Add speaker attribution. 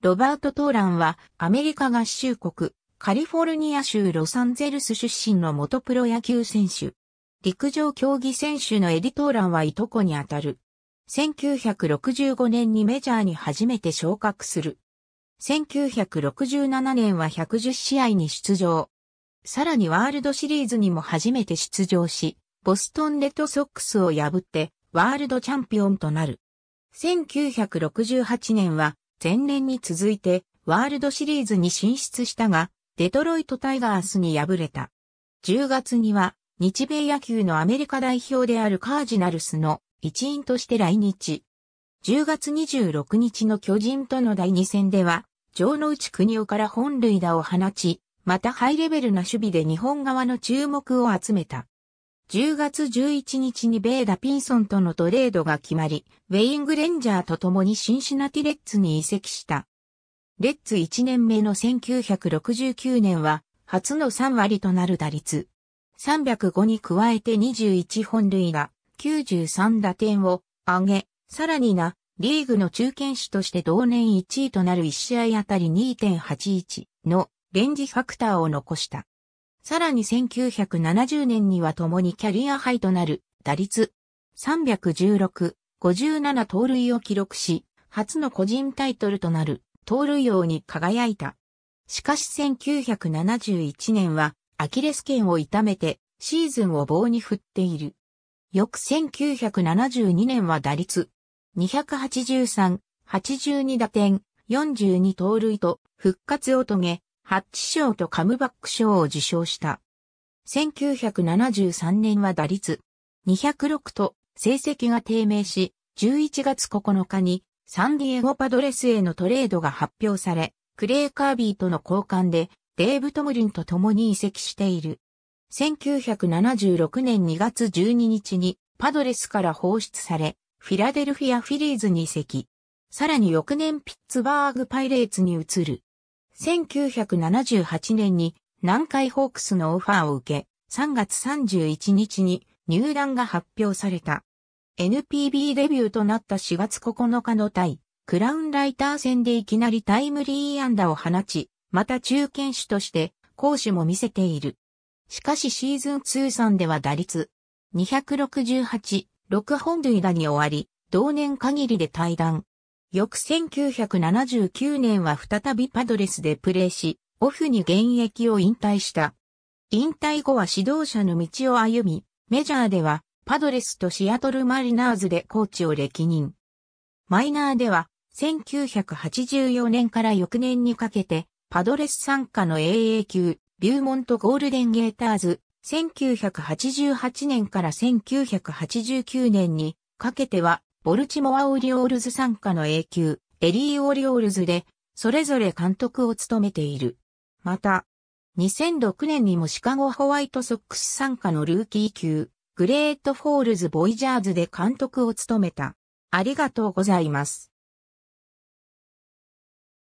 Speaker 1: ロバート・トーランはアメリカ合衆国カリフォルニア州ロサンゼルス出身の元プロ野球選手。陸上競技選手のエディ・トーランはいとこにあたる。1965年にメジャーに初めて昇格する。1967年は110試合に出場。さらにワールドシリーズにも初めて出場し、ボストンレッドソックスを破ってワールドチャンピオンとなる。1968年は前年に続いてワールドシリーズに進出したが、デトロイトタイガースに敗れた。10月には日米野球のアメリカ代表であるカージナルスの一員として来日。10月26日の巨人との第2戦では、城之内国夫から本塁打を放ち、またハイレベルな守備で日本側の注目を集めた。10月11日にベーダ・ピンソンとのトレードが決まり、ウェイング・レンジャーと共にシンシナティ・レッツに移籍した。レッツ1年目の1969年は、初の3割となる打率。305に加えて21本塁が93打点を上げ、さらにな、リーグの中堅手として同年1位となる1試合あたり2.81のレンジファクターを残した。さらに1970年には共にキャリアハイとなる打率316、57盗塁を記録し、初の個人タイトルとなる盗塁王に輝いた。しかし1971年はアキレス腱を痛めてシーズンを棒に振っている。翌1972年は打率283、82打点、42盗塁と復活を遂げ、ハッチ賞とカムバック賞を受賞した。1973年は打率206と成績が低迷し、11月9日にサンディエゴパドレスへのトレードが発表され、クレイ・カービーとの交換でデーブ・トムリンと共に移籍している。1976年2月12日にパドレスから放出され、フィラデルフィア・フィリーズに移籍。さらに翌年ピッツバーグ・パイレーツに移る。1978年に南海ホークスのオファーを受け、3月31日に入団が発表された。NPB デビューとなった4月9日の対、クラウンライター戦でいきなりタイムリー安打を放ち、また中堅手として攻守も見せている。しかしシーズン通算では打率268、6本塁打に終わり、同年限りで退団。翌1979年は再びパドレスでプレーし、オフに現役を引退した。引退後は指導者の道を歩み、メジャーではパドレスとシアトルマリナーズでコーチを歴任。マイナーでは1984年から翌年にかけてパドレス参加の AA 級、ビューモントゴールデンゲーターズ、1988年から1989年にかけてはボルチモア・オリオールズ参加の永久、エリー・オリオールズで、それぞれ監督を務めている。また、2006年にもシカゴ・ホワイトソックス参加のルーキー級、グレート・フォールズ・ボイジャーズで監督を務めた。ありがとうございます。